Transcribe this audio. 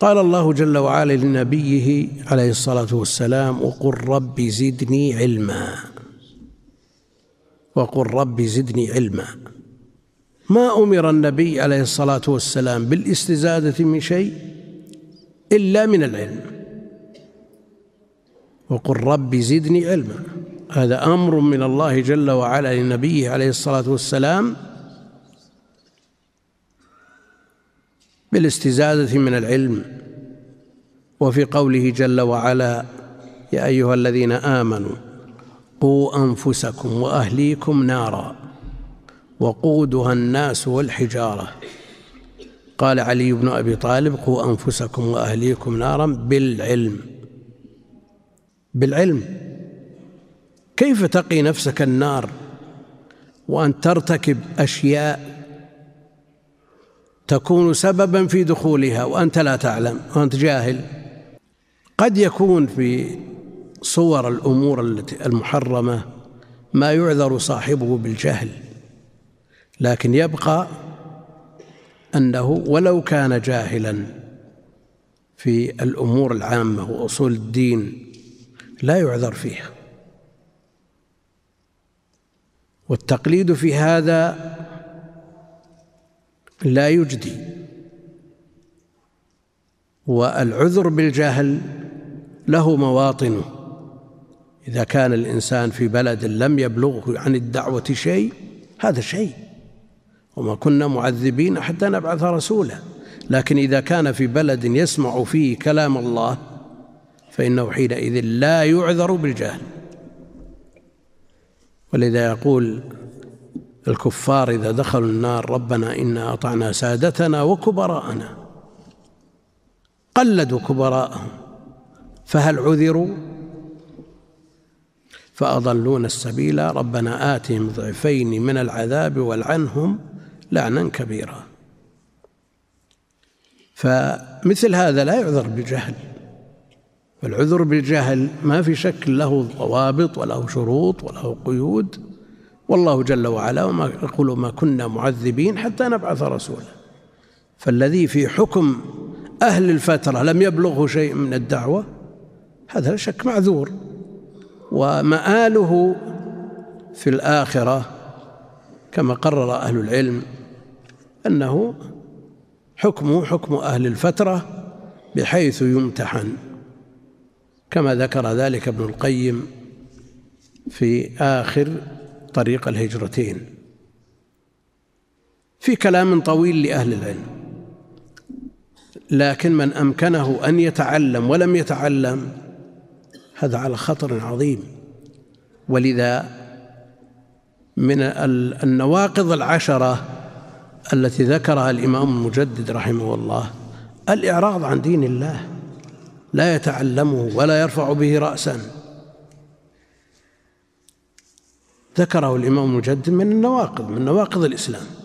قال الله جل وعلا لنبيه عليه الصلاه والسلام وقل رب زدني علما وقل رب زدني علما ما امر النبي عليه الصلاه والسلام بالاستزاده من شيء الا من العلم وقل رب زدني علما هذا امر من الله جل وعلا لنبيه عليه الصلاه والسلام بالاستزادة من العلم وفي قوله جل وعلا يا أيها الذين آمنوا قوا أنفسكم وأهليكم نارا وقودها الناس والحجارة قال علي بن أبي طالب قوا أنفسكم وأهليكم نارا بالعلم بالعلم كيف تقي نفسك النار وأن ترتكب أشياء تكون سببا في دخولها وأنت لا تعلم وأنت جاهل قد يكون في صور الأمور التي المحرمة ما يعذر صاحبه بالجهل لكن يبقى أنه ولو كان جاهلا في الأمور العامة وأصول الدين لا يعذر فيها والتقليد في هذا لا يجدي والعذر بالجهل له مواطنه إذا كان الإنسان في بلد لم يبلغه عن الدعوة شيء هذا شيء وما كنا معذبين حتى نبعث رسولا لكن إذا كان في بلد يسمع فيه كلام الله فإنه حينئذ لا يعذر بالجهل ولذا يقول الكفار إذا دخلوا النار ربنا إنا أطعنا سادتنا وكبراءنا قلدوا كبراءهم فهل عذروا فأضلون السبيل ربنا آتهم ضعفين من العذاب والعنهم لعنا كبيرا فمثل هذا لا يعذر بجهل والعذر بالجهل ما في شك له ضوابط وله شروط وله قيود والله جل وعلا وما يقول ما كنا معذبين حتى نبعث رسولا فالذي في حكم أهل الفترة لم يبلغه شيء من الدعوة هذا لا شك معذور ومآله في الآخرة كما قرر أهل العلم أنه حكمه حكم أهل الفترة بحيث يمتحن كما ذكر ذلك ابن القيم في آخر طريق الهجرتين في كلام طويل لأهل العلم لكن من أمكنه أن يتعلم ولم يتعلم هذا على خطر عظيم ولذا من النواقض العشرة التي ذكرها الإمام المجدد رحمه الله الإعراض عن دين الله لا يتعلمه ولا يرفع به رأساً ذكره الإمام مجد من النواقض من نواقض الإسلام